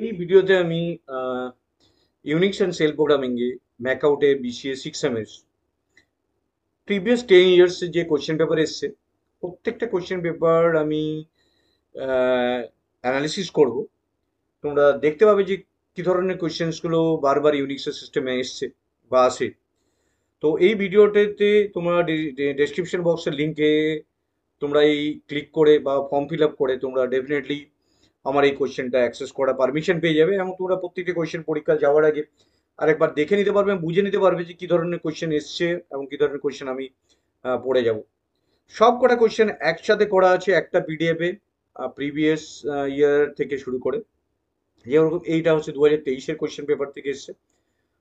এই ভিডিওতে আমি ইউনিক্স অ্যান্ড সেল প্রোগ্রামিংয়ে ম্যাকআউটে BCA six M S previous ten years যে কোশ্চেন পেপার এসছে প্রত্যেকটা কোয়েশ্চেন পেপার আমি অ্যানালিসিস করব তোমরা দেখতে পাবে যে কী ধরনের কোয়েশ্চেন্সগুলো বারবার ইউনিক্সের সিস্টেমে এসছে বা আসে তো এই ভিডিওটাতে তোমরা ডেসক্রিপশন বক্সের লিঙ্কে তোমরা এই ক্লিক করে বা ফর্ম ফিল আপ করে তোমরা ডেফিনেটলি আমার এই কোয়েশ্চেনটা অ্যাক্সেস করার পারমিশন পেয়ে যাবে এবং তোমরা প্রত্যেকটি কোয়েশ্চেন পরীক্ষা যাওয়ার আগে আরেকবার দেখে নিতে পারবে বুঝে নিতে পারবে যে কী ধরনের কোয়েশ্চেন এসছে এবং কী ধরনের কোয়েশ্চেন আমি পড়ে যাব সব কটা কোয়েশ্চেন একসাথে করা আছে একটা পিডিএফে প্রিভিয়াস ইয়ার থেকে শুরু করে যেরকম এইটা হচ্ছে দু হাজার তেইশের কোয়েশ্চেন পেপার থেকে এসছে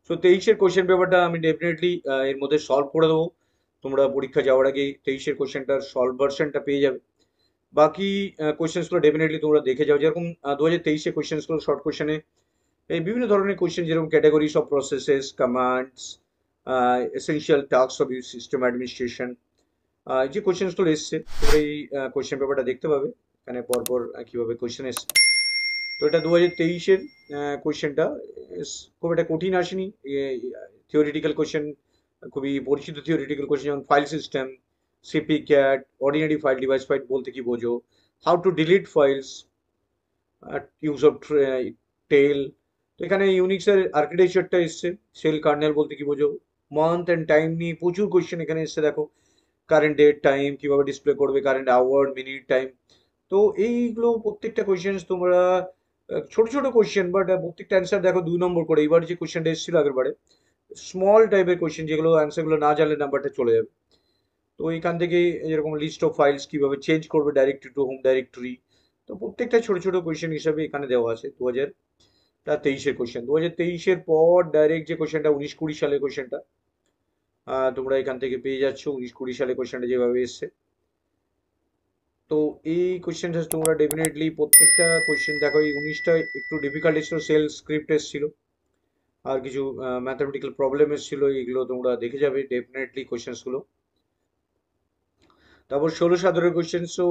সো তেইশের কোয়েশ্চেন পেপারটা আমি ডেফিনেটলি এর মধ্যে সলভ করে দেবো তোমরা পরীক্ষা যাওয়ার আগে তেইশের কোয়েশ্চেনটার সলভ ভার্সনটা পেয়ে যাবে বাকি কোয়েশ্চেন্সগুলো ডেফিনেটলি তোমরা দেখে যাও যেরকম দু হাজার তেইশে কোয়েশ্চেন্সগুলো শর্ট কোয়েশ্চেনে এই বিভিন্ন ধরনের কোয়েশ্চেন যেরকম categories of processes commands essential task of U system administration যে কোয়েশ্চেন্সগুলো এসছে তোমরা এই কোয়েশ্চেন পেপারটা দেখতে পাবে এখানে পরপর কীভাবে কোয়েশ্চেন এসছে তো এটা দু হাজার তেইশের কোয়েশ্চেনটা খুব একটা কঠিন আসেনি থিওরিটিক্যাল কোয়েশ্চেন খুবই পরিচিত থিওরিটিক্যাল কোয়েশ্চেন যেমন file system cpcat, ordinary file device file बोलते कि बोझो, how to delete files, uh, use of tail, তো এখানে ইউনিক্সের আর্কিটেকচারটা এসছে সেল কার্নেল বলতে কি বোঝো মান্থ অ্যান্ড টাইম নিয়ে প্রচুর কোয়েশ্চেন এখানে এসছে দেখো কারেন্ট ডেট টাইম কীভাবে ডিসপ্লে করবে কারেন্ট আওয়ার মিনিট টাইম তো এইগুলো প্রত্যেকটা কোয়েশ্চেন তোমরা ছোট ছোট কোয়েশ্চেন বাট প্রত্যেকটা অ্যান্সার দেখো দুই নম্বর করে এবার যে কোয়েশ্চেনটা এসেছিল আগের বারে স্মল টাইপের কোয়েশ্চেন যেগুলো অ্যান্সারগুলো না জানলে নাম্বারটা চলে যাবে তো এখান থেকে এরকম লিস্ট অফ ফাইলস কিভাবে চেঞ্জ করবে ডাইরেক্টরি টু হোম ডাইরেক্টরি তো প্রত্যেকটা ছোট ছোট কোয়েশ্চেন হিসাবে এখানে দেওয়া আছে দু হাজারটা তেইশের কোয়েশ্চেন দু হাজার তেইশের পর ডাইরেক্ট যে কোয়েশ্চেনটা উনিশ কুড়ি সালের কোয়েশ্চেনটা তোমরা এখান থেকে পেয়ে যাচ্ছ উনিশ কুড়ি সালের কোয়েশ্চেনটা যেভাবে এসছে তো এই কোয়েশ্চেনটা তোমরা ডেফিনেটলি প্রত্যেকটা কোয়েশ্চেন দেখো এই উনিশটা একটু ডিফিকাল্ট এসছিল সেল স্ক্রিপ্ট এসছিল আর কিছু ম্যাথামেটিক্যাল প্রবলেম এসছিল এইগুলো তোমরা দেখে যাবে ডেফিনেটলি কোয়েশ্চেন্সগুলো তারপর ষোলো সতেরো কোয়েশ্চেন্সও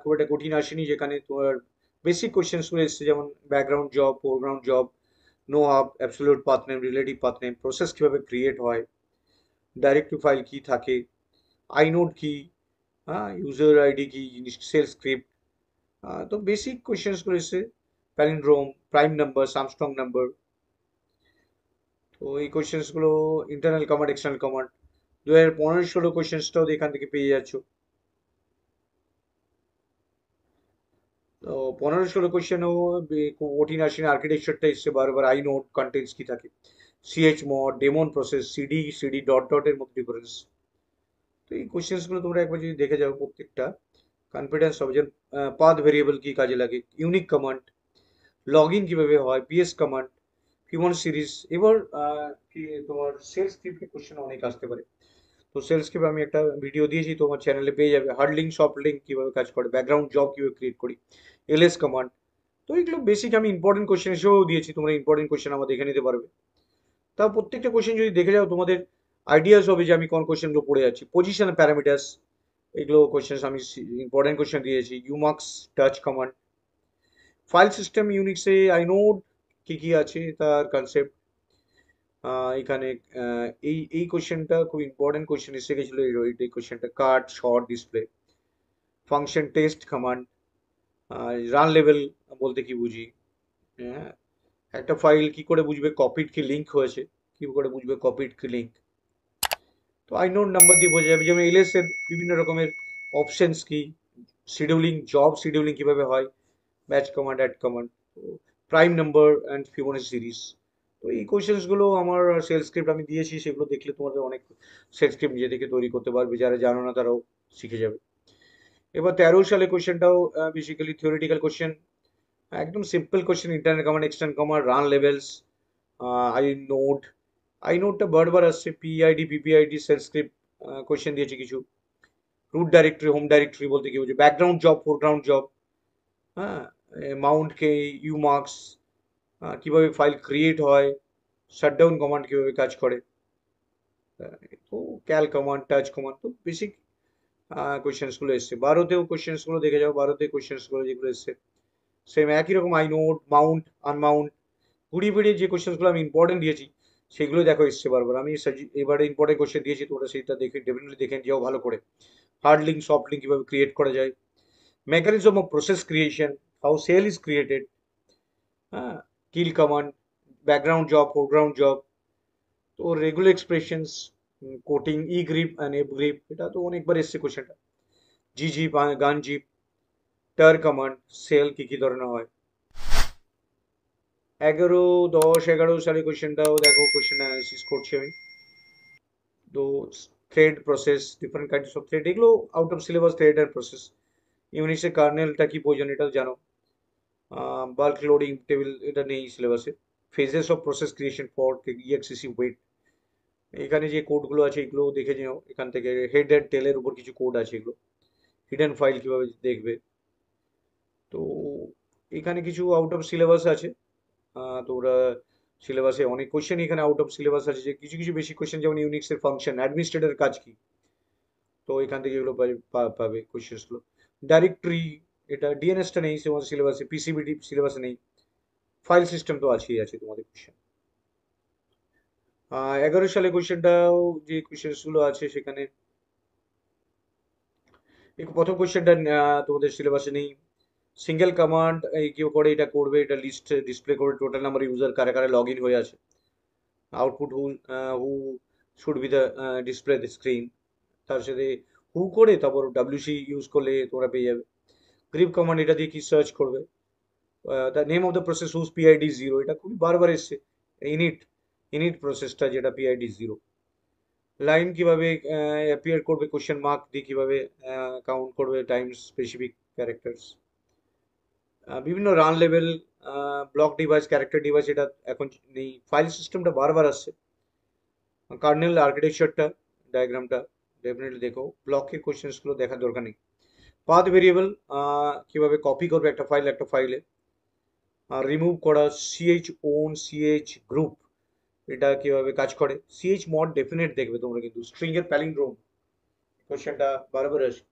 খুব একটা কঠিন আসেনি যেখানে তোমার বেসিক কোয়েশ্চেন্সগুলো এসেছে যেমন background job foreground job nohup absolute name relative name process কীভাবে ক্রিয়েট হয় ডাইরেক্ট টু ফাইল কী থাকে আইনোড কী হ্যাঁ ইউজার আইডি কী জিনিস সেল স্ক্রিপ্ট তো বেসিক কোয়েশ্চেন্সগুলো এসেছে palindrome prime number Armstrong number তো এই কোয়েশ্চেন্সগুলো ইন্টারনাল কমান্ড এক্সটার্নাল কমান্ড দু হাজার পনেরো ষোলো কোয়েশ্চেন্সটাও এখান থেকে পেয়ে যাচ্ছ পনেরো ষোলো কোশ্চেনও কঠিন আসেন আর্কিটেকচারটা এসছে বারবার আই নোট কন্টেন্টস কি থাকে chmod daemon process CD CD dot ডটের মতো ডিফারেন্স তো এই কোশ্চেন্সগুলো তোমরা একবার যদি দেখে যাও প্রত্যেকটা কনফিডেন্স অবজেন পাথ ভেরিয়েবল কি কাজে লাগে ইউনিক কমান্ড লগ ইন কীভাবে হয় পিএস কমান্ড ফিমন সিরিজ এবার তোমার সেলস টিপে কোশ্চেন অনেক আসতে পারে তো সেলস কিভাবে আমি একটা ভিডিও দিয়েছি তোমার চ্যানেলে পেয়ে যাবে হার্ড লিঙ্ক সফট লিঙ্ক কীভাবে কাজ করে ব্যাকগ্রাউন্ড জব কীভাবে ক্রিয়েট করি এলএস কমান্ড তো এগুলো বেসিক আমি ইম্পর্টেন্ট কোশ্চেন হিসেবেও দিয়েছি তোমরা ইম্পর্টেন্ট কোশ্চেন আমার দেখে নিতে পারবে তা প্রত্যেকটা কোয়েশ্চেন যদি দেখে যাও তোমাদের আইডিয়াস হবে যে আমি কোন কোয়েশ্চেনগুলো পড়ে যাচ্ছি পজিশন প্যারামিটার্স এগুলো কোশ্চেন আমি ইম্পর্টেন্ট কোশ্চেন দিয়েছি umask touch command file system ইউনিক্সে আই নোড কী কী আছে তার কনসেপ্ট এখানে এই এই কোয়েশ্চেনটা খুব ইম্পর্টেন্ট কোয়েশ্চেন এসে গেছিল এই কোয়েশ্চেনটা cut short display function test command run level বলতে কি বুঝি হ্যাঁ একটা ফাইল কি করে বুঝবে কপিড কি লিঙ্ক হয়েছে কি করে বুঝবে কপিড কি লিঙ্ক তো আই নোট নাম্বার দিয়ে বোঝা যাবে যেমন এলএস এর বিভিন্ন রকমের অপশনস কি শিডিউলিং জব শিডিউলিং কিভাবে হয় batch command at command prime number and Fibonacci series তো এই কোয়েশ্চেন্সগুলো আমার সেলস স্ক্রিপ্ট আমি দিয়েছি সেগুলো দেখলে তোমাদের অনেক সেলস স্ক্রিপ্ট নিজে থেকে তৈরি করতে পারবে যারা জানো না তারাও শিখে যাবে এবার তেরো সালে কোয়েশ্চেনটাও বেসিক্যালি থিওরিটিক্যাল কোয়েশ্চেন একদম simple question internal command external command run levels inode আই নোটটা বারবার আসছে PID PPID shells script question দিয়েছে কিছু রুট ডাইরেক্টরি হোম ডাইরেক্টরি বলতে কি বলছে ব্যাকগ্রাউন্ড জব ফোরগ্রাউন্ড জব হ্যাঁ মাউন্ট কে ইউ মার্কস কিভাবে ফাইল ক্রিয়েট হয় শাটডাউন কমান্ড কিভাবে কাজ করে তো ক্যাল কমান্ড টাচ কমান্ড তো বেসিক কোয়েশ্চেন্সগুলো এসছে বারোতেও কোয়েশ্চেন্সগুলো দেখে যাও বারোতে কোয়েশ্চেন্সগুলো যেগুলো এসছে সেম একই রকম আই নোট মাউন্ট আনমাউন্ট ঘুরিয়ে ফিরিয়ে যে কোয়েশ্চেন্সগুলো আমি ইম্পর্টেন্ট দিয়েছি সেগুলো দেখো এসছে বারবার আমি এবারে ইম্পর্টেন্ট কোয়েশ্চেন দিয়েছি ওটা সেটা দেখে ডেফিনেটলি দেখে যাও ভালো করে হার্ড লিঙ্ক সফট লিঙ্ক কীভাবে ক্রিয়েট করা যায় mechanism of process creation how shell is created হ্যাঁ kill command background job foreground job तो regular expression quoting egrep अनेब ग्रीप बेटा तो उन्हें एक बार इससे क्वेश्चन था जी जीप गान जीप टर कमांड সেল কি কি ধরনের হয় 11 10 11 সালে কোশ্চেনটাও দেখো কোশ্চেন অ্যানালাইসিস করছি আমি তো thread process different kinds of thread এগুলো out of syllabus thread and process ইউনিটে কার্নেলটা কি প্রয়োজন এটা জানো বাল্ক লোডিং টেবিল এটা নেই সিলেবাসে phases of process creation fork exec wait এখানে যে কোডগুলো আছে এগুলো দেখে নিও এখান থেকে হেড অ্যান্ড টেলের উপর কিছু কোড আছে এগুলো হিডেন ফাইল কীভাবে দেখবে তো এখানে কিছু আউট অফ সিলেবাস আছে তোমরা সিলেবাসে অনেক কোয়েশ্চেন এখানে আউট অফ সিলেবাস আছে যে কিছু কিছু বেশি কোয়েশ্চেন যেমন ইউনিক্সের ফাংশন অ্যাডমিনিস্ট্রেটর কাজ কি তো এখান থেকে এগুলো পাবে কোয়েশ্চেন্সগুলো ডাইরেক্টরি এটা ডিএনএসটা নেই তোমাদের সিলেবাসে পিসিবিডি সিলেবাসে নেই ফাইল সিস্টেম তো আছেই আছে তোমাদের কোয়েশ্চেন এগারো সালে কোয়েশ্চেনটাও যে কোয়েশ্চেনগুলো আছে সেখানে প্রথম কোশ্চেনটা তোমাদের সিলেবাসে নেই সিঙ্গেল কমান্ড এই কেউ করে এটা করবে এটা লিস্ট ডিসপ্লে করবে টোটাল নাম্বার ইউজার কারা কারা লগ ইন হয়ে আছে output who who should be the display the screen তার সাথে হু করে তারপর ডাব্লিউসি ইউজ করলে তোমরা পেয়ে যাবে গ্রিপ কমান্ড এটা দিয়ে কি সার্চ করবে the name of the process whose PID zero এটা খুবই বারবার এসছে ইনিট ইনিট প্রসেসটা যেটা পিআইডি জিরো লাইন কিভাবে অ্যাপিয়ার করবে কোশ্চেন মার্ক দিয়ে কিভাবে কাউন্ট করবে টাইম স্পেসিফিক ক্যারেক্টার্স বিভিন্ন run level block device character device এটা এখন নেই ফাইল সিস্টেমটা বারবার আসছে কার্নেল আর্কিটেকচারটা ডায়াগ্রামটা ডেফিনেটলি দেখো ব্লকের কোশ্চেন্সগুলো দেখার দরকার নেই পাথ ভেরিয়েবল কীভাবে কপি করবে একটা ফাইল একটা ফাইলে আর রিমুভ করা সিএইচ ওন সিএইচ গ্রুপ এটা কীভাবে কাজ করে সিএইচ মড ডেফিনেট দেখবে তোমরা কিন্তু স্ট্রিংয়ের প্যালিংড্রোম কোশ্চেনটা বারবার আসে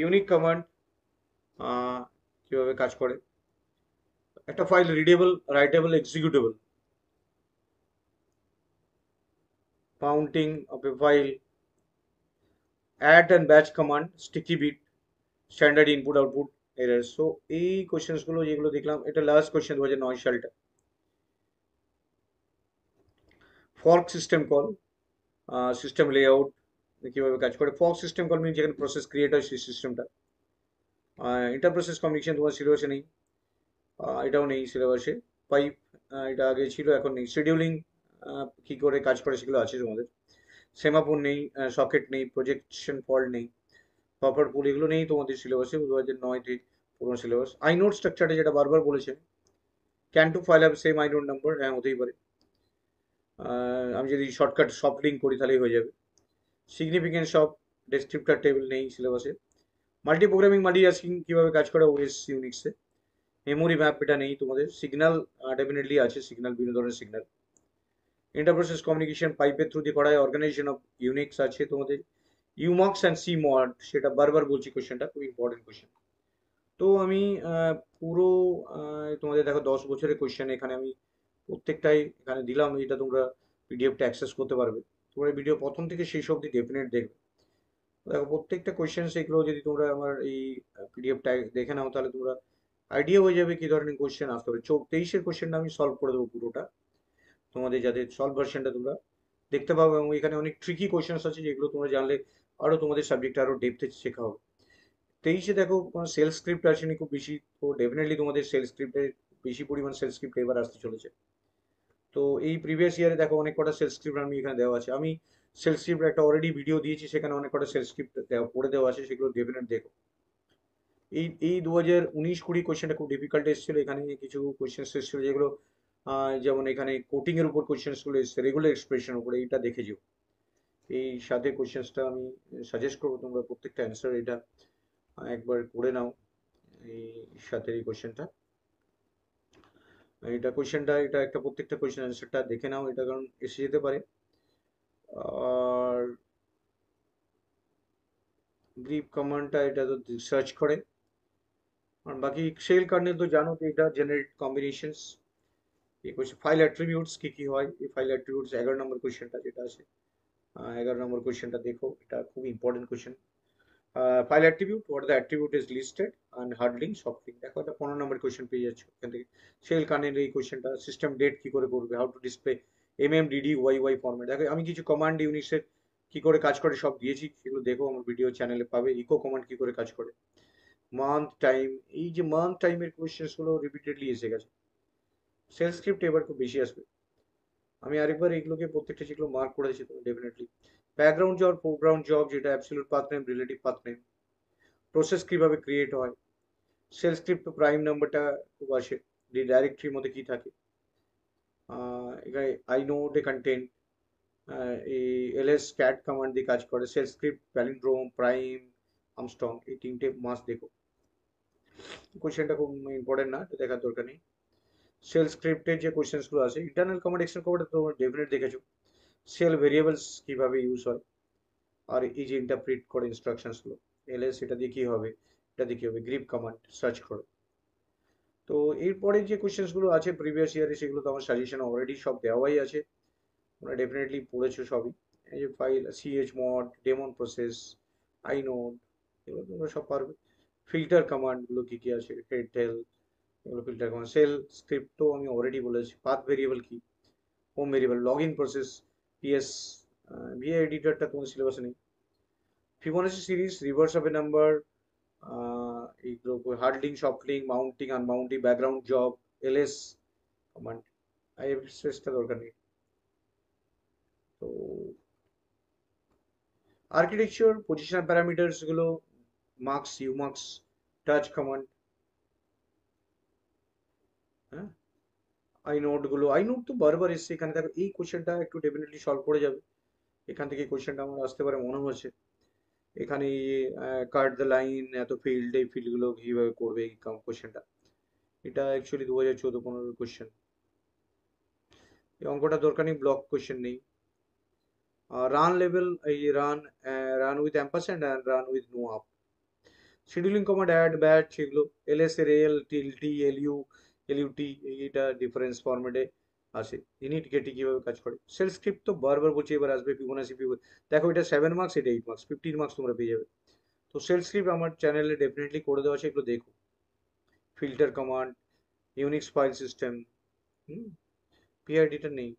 ইউনিক কমান্ড কিভাবে কাজ করে একটা file readable writable executable mounting of a file at and batch command sticky bit standard input output error so এই কোয়েশ্চেন্সগুলো যেগুলো দেখলাম এটা লাস্ট কোয়েশ্চেন দু হাজার নয় সালটা fork system call system layout কীভাবে কাজ করে ফর্ক সিস্টেম কল মিন যেখানে প্রসেস ক্রিয়েট হয় সেই সিস্টেমটা ইন্টার প্রসেস কমিউনিকেশন তোমার সিলেবাসে নেই এটাও নেই সিলেবাসে পাইপ এটা আগে ছিল এখন নেই শিডিউলিং কী করে কাজ করে সেগুলো আছে তোমাদের সেমাপুর নেই সকেট নেই প্রজেকশন ফল্ট নেই প্রপার পুল এগুলো নেই তোমাদের সিলেবাসে দু হাজার নয়টি পুরোনো সিলেবাস আই নোট স্ট্রাকচারটা যেটা বারবার বলেছে can two file have same inode number হ্যাঁ হতেই পারে আমি যদি শর্টকাট সফট লিঙ্ক করি তাহলেই হয়ে যাবে সিগনিফিকেন্ট সব ডেসক্রিপ্টার টেবিল নেই সিলেবাসে মাল্টি প্রোগ্রামিং মাল্টি টাস্কিং কীভাবে কাজ করে ওএস ইউনিক্সে মেমোরি ম্যাপ এটা নেই তোমাদের সিগনাল ডেফিনেটলি আছে সিগনাল বিভিন্ন ধরনের সিগনাল ইন্টারপ্রসেস কমিউনিকেশন পাইপের থ্রু দিয়ে করায় অর্গানাইজেশন অফ ইউনিক্স আছে তোমাদের ইউমক্স অ্যান্ড সি মড সেটা বারবার বলছি কোয়েশ্চেনটা খুব ইম্পর্টেন্ট কোয়েশ্চেন তো আমি পুরো তোমাদের দেখো দশ বছরের কোয়েশ্চেন এখানে আমি প্রত্যেকটাই এখানে দিলাম এটা তোমরা পিডিএফটা অ্যাক্সেস করতে পারবে তোমরা ভিডিও প্রথম থেকে সেই সব দিয়ে ডেফিনেট দেখবে দেখো প্রত্যেকটা কোয়েশ্চেন সেগুলো যদি তোমরা আমার এই পিডিএফটা দেখে নাও তাহলে তোমরা আইডিয়া হয়ে যাবে কি ধরনের কোয়েশ্চেন আসতে হবে চৌ তেইশের কোয়েশ্চেনটা আমি সলভ করে দেবো পুরোটা তোমাদের যাদের সলভ ভার্সনটা তোমরা দেখতে পাবো এবং এখানে অনেক ট্রিকি কোয়েশনস আছে যেগুলো তোমরা জানলে আরও তোমাদের সাবজেক্টটা আরও ডেপথে শেখা হবে তেইশে দেখো সেলস স্ক্রিপ্ট আসেনি খুব বেশি তো ডেফিনেটলি তোমাদের সেলস স্ক্রিপ্টের বেশি পরিমাণ সেলস স্ক্রিপ্ট এবার আসতে চলেছে তো এই প্রিভিয়াস ইয়ারে দেখো অনেক কটা সেলস স্ক্রিপ্ট আমি এখানে দেওয়া আছে আমি সেলস স্ক্রিপ্ট একটা অলরেডি ভিডিও দিয়েছি সেখানে অনেক কটা সেলস স্ক্রিপ্ট পড়ে দেওয়া আছে সেগুলো ডেফিনেট দেখো এই এই দু হাজার উনিশ কুড়ি কোয়েশ্চেনটা খুব ডিফিকাল্ট এসেছিলো এখানে কিছু কোয়েশ্চেন এসেছিলো যেগুলো যেমন এখানে কোটিংয়ের উপর কোয়েশ্চেন্সগুলো এসছে রেগুলার এক্সপ্রেশনের উপরে এটা দেখে যেও এই সাথে কোয়েশ্চেন্সটা আমি সাজেস্ট করবো তোমরা প্রত্যেকটা অ্যান্সার এটা একবার করে নাও এই সাথে এই কোয়েশ্চেনটা এটা কোয়েশ্চেনটা এটা একটা প্রত্যেকটা কোয়েশ্চেন অ্যান্সারটা দেখে নাও এটা কারণ এসে যেতে পারে আর গ্রিপ কমান্ডটা এটা তো সার্চ করে আর বাকি সেল কার্নেল তো জানো যে এটা জেনারেট কম্বিনেশনস এই কোয়েশ্চেন ফাইল অ্যাট্রিবিউটস কি কি হয় এই ফাইল অ্যাট্রিবিউটস এগারো নম্বর কোয়েশ্চেনটা যেটা আছে এগারো নম্বর কোয়েশ্চেনটা দেখো এটা খুব important question file attribute what the attribute is listed and hard link soft link দেখো এটা পনেরো নম্বর কোয়েশ্চেন পেয়ে যাচ্ছে ওখান থেকে সেল কানের এই কোয়েশ্চেনটা সিস্টেম ডেট কী করে করবে how to display M M DD Y Y format দেখো আমি কিছু কমান্ড ইউনিটসের কি করে কাজ করে সব দিয়েছি সেগুলো দেখো আমার ভিডিও চ্যানেলে পাবে ইকো কমান্ড কি করে কাজ করে মান্থ টাইম এই যে মান্থ টাইমের কোয়েশ্চেন্সগুলো রিপিটেডলি এসে গেছে সেলস স্ক্রিপ্ট এবার খুব বেশি আসবে আমি আরেকবার এগুলোকে প্রত্যেকটা যেগুলো মার্ক করে দিচ্ছি definitely background job foreground job যেটা absolute path name relative path name process কীভাবে ক্রিয়েট হয় সেল স্ক্রিপ্ট প্রাইম নাম্বারটা খুব আসে ডাইরেক্টরির মধ্যে কী থাকে এখানে আই নো ডে কন্টেন্ট এই এলএস ক্যাট কমান্ড দিয়ে কাজ করে shell script palindrome prime Armstrong এই তিনটে মাস দেখো কোয়েশ্চেনটা খুব ইম্পর্টেন্ট না দেখার দরকার নেই সেল স্ক্রিপ্টের যে কোয়েশ্চেন্সগুলো আছে ইন্টারনাল কমান্ড এক্সটার্নাল কমান্ড তোমরা ডেফিনেট দেখেছো সেল ভেরিয়েবলস কীভাবে ইউজ হয় আর এই যে ইন্টারপ্রিট করে ইনস্ট্রাকশনসগুলো এলে সেটা দিয়ে কী হবে এটা দিয়ে কী হবে গ্রিপ কমান্ড সার্চ করো তো এরপরে যে কোয়েশ্চেন্সগুলো আছে প্রিভিয়াস ইয়ারে সেগুলো তো আমার সাজেশন অলরেডি সব দেওয়াই আছে তোমরা ডেফিনেটলি পড়েছো সবই এই যে file chmod daemon process inode এগুলো তোমরা সব পারবে ফিল্টার কমান্ডগুলো কী কী আছে হেড হেলথ এগুলো ফিল্টার করুন সেল স্ক্রিপ্টও আমি অলরেডি বলেছি পাথ ভেরিয়েবল কি home variable login process PS vi এডিটরটা তোমার সিলেবাসে নেই Fibonacci series reverse of a number এইগুলো hard link soft link mounting unmounting background job LS command আইএফএসটা দরকার নেই তো আর্কিটেকচার পজিশনাল প্যারামিটার্সগুলো marks umask touch command I note গুলো আই নোট তো বারবার এসছে এখানে দেখো এই কোয়েশ্চেনটা একটু ডেফিনেটলি সলভ করে যাবে এখান থেকে কোয়েশ্চেনটা আমার আসতে পারে মনে হচ্ছে এখানে কাট দ্য লাইন এত ফিল্ড এই ফিল্ডগুলো কীভাবে করবে এই কোয়েশ্চেনটা এটা অ্যাকচুয়ালি দু হাজার চোদ্দো পনেরোর কোয়েশ্চেন এই অঙ্কটা দরকার নেই ব্লক কোয়েশ্চেন নেই রান লেভেল এই run run with ampersand and run with nohup scheduling command at batch সেগুলো এল এস এর এল টিল টি এল ইউ এলইউটি এইটা ডিফারেন্স ফরম্যাটে আসে ইউনিট গেটে কীভাবে কাজ করে সেল স্ক্রিপ্ট তো বারবার বলছি এবার আসবে ফিবোনাসি ফিবো দেখো এটা সেভেন মার্কস এটা এইট মার্কস ফিফটিন মার্কস তোমরা পেয়ে যাবে তো সেল স্ক্রিপ্ট আমার চ্যানেলে ডেফিনেটলি করে দেওয়া আছে এগুলো দেখো filter command Unix file system পিআইডিটা নেই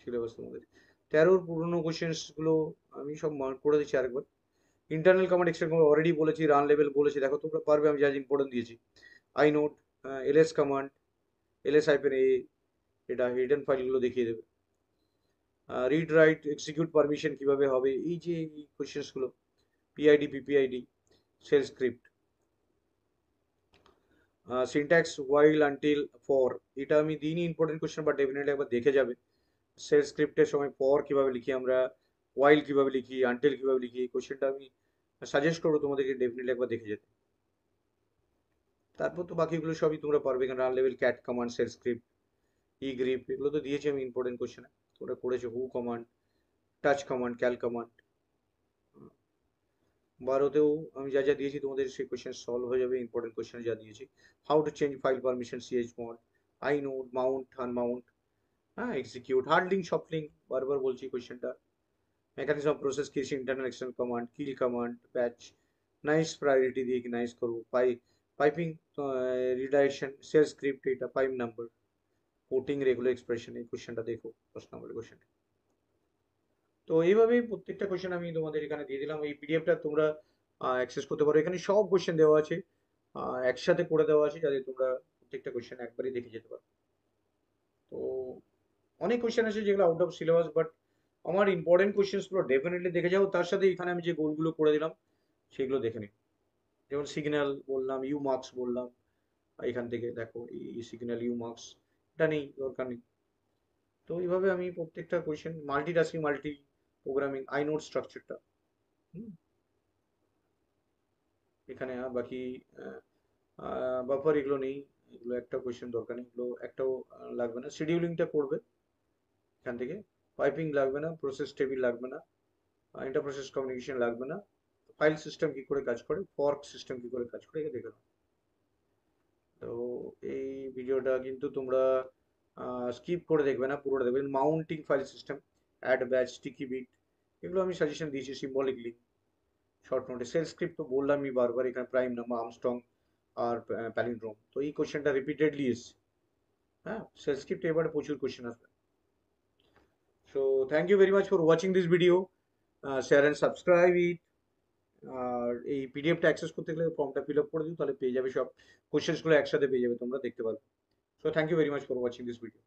সিলেবাস তোমাদের তেরোর পুরোনো কোয়েশ্চেন্সগুলো আমি সব করে দিচ্ছি আরেকবার ইন্টারনাল কমান্ড এক্সটার্নাল অলরেডি বলেছি রান লেভেল বলেছি দেখো তোমরা পারবে আমি যা ইম্পর্টেন্ট দিয়েছি inode LS command LS hyphen A এটা হিডেন ফাইলগুলো দেখিয়ে দেবে রিড রাইট এক্সিকিউট পারমিশন কিভাবে হবে এই যে এই কোয়েশ্চেন্সগুলো PID PPID shell script syntax while until for এটা আমি দিনই ইম্পর্টেন্ট কোশ্চেন বা ডেফিনেটলি একবার দেখে যাবে সেল স্ক্রিপ্টের সময় ফর কিভাবে লিখি আমরা ওয়াইল কিভাবে লিখি আনটিল কিভাবে লিখি এই কোয়েশ্চেনটা আমি সাজেস্ট করবো তোমাদেরকে ডেফিনেটলি একবার দেখে যেতে তারপর তো বাকিগুলো সবই তোমরা পারবে এখানে run level cat command shell script egrep এগুলো তো দিয়েছি আমি ইম্পর্টেন্ট কোশ্চেনে তোমরা করেছো who command touch command cal command বারোতেও আমি যা যা দিয়েছি তোমাদের সেই কোয়েশ্চেন সলভ হয়ে যাবে ইম্পর্টেন্ট কোয়েশ্চেন যা দিয়েছি how to change file permission chmod inode mount mount হ্যাঁ এক্সিকিউট হার্ডলিং লিঙ্ক বারবার বলছি কোয়েশ্চেনটা মেকানিজম প্রসেস কি internal external command kill command patch nice priority দিয়ে কি নাইস করবো pipe piping redirection shell script এটা five number quoting regular expression এই কোশ্চেনটা দেখো প্রশ্ন নাম্বার কোশ্চেনটা তো এইভাবেই প্রত্যেকটা কোশ্চেন আমি তোমাদের এখানে দিয়ে দিলাম এই পিডিএফটা তোমরা অ্যাক্সেস করতে পারো এখানে সব কোশ্চেন দেওয়া আছে একসাথে করে দেওয়া আছে যাতে তোমরা প্রত্যেকটা কোশ্চেন একবারই দেখে যেতে পারো তো অনেক কোশ্চেন আছে যেগুলো আউট অফ সিলেবাস বাট আমার ইম্পর্টেন্ট কোশ্চেন্সগুলো ডেফিনেটলি দেখে যাও তার সাথে এখানে আমি যে গোলগুলো করে দিলাম সেগুলো দেখে নিই যেমন সিগন্যাল বললাম ইউ মার্কস বললাম এখান থেকে দেখো এই সিগন্যাল ইউ মার্কস এটা নেই দরকার নেই তো এইভাবে আমি প্রত্যেকটা question tasking multi programming inode স্ট্রাকচারটা এখানে বাকি বাফার এগুলো নেই এগুলো একটা কোয়েশন দরকার নেই এগুলো একটাও লাগবে না শিডিউলিংটা করবে এখান থেকে পাইপিং লাগবে না প্রসেস টেবিল লাগবে না ইন্টার প্রসেস কমিউনিকেশন লাগবে না ফাইল সিস্টেম কি করে কাজ করে ফর্ক সিস্টেম কি করে কাজ করে এটা দেখে তো এই ভিডিওটা কিন্তু তোমরা স্কিপ করে দেখবে না পুরোটা দেখবে mounting file system add batch sticky bit এগুলো আমি সাজেশন দিয়েছি সিম্বলিকলি শর্ট নোটে সেল স্ক্রিপ্ট তো বললামই বারবার এখানে প্রাইম নাম্বার আর্মস্ট্রং আর প্যালিনড্রোম তো এই কোশ্চেনটা রিপিটেডলি এসছে হ্যাঁ সেল স্ক্রিপ্টে এবারে প্রচুর কোশ্চেন আসবে so thank you very much for watching this video uh, share and subscribe it আর এই পিডিএফটা অ্যাক্সেস করতে গেলে ফর্মটা ফিল আপ করে দিন তাহলে পেয়ে যাবে সব গুলো একসাথে পেয়ে যাবে তোমরা দেখতে পারবে so thank you very much for watching this video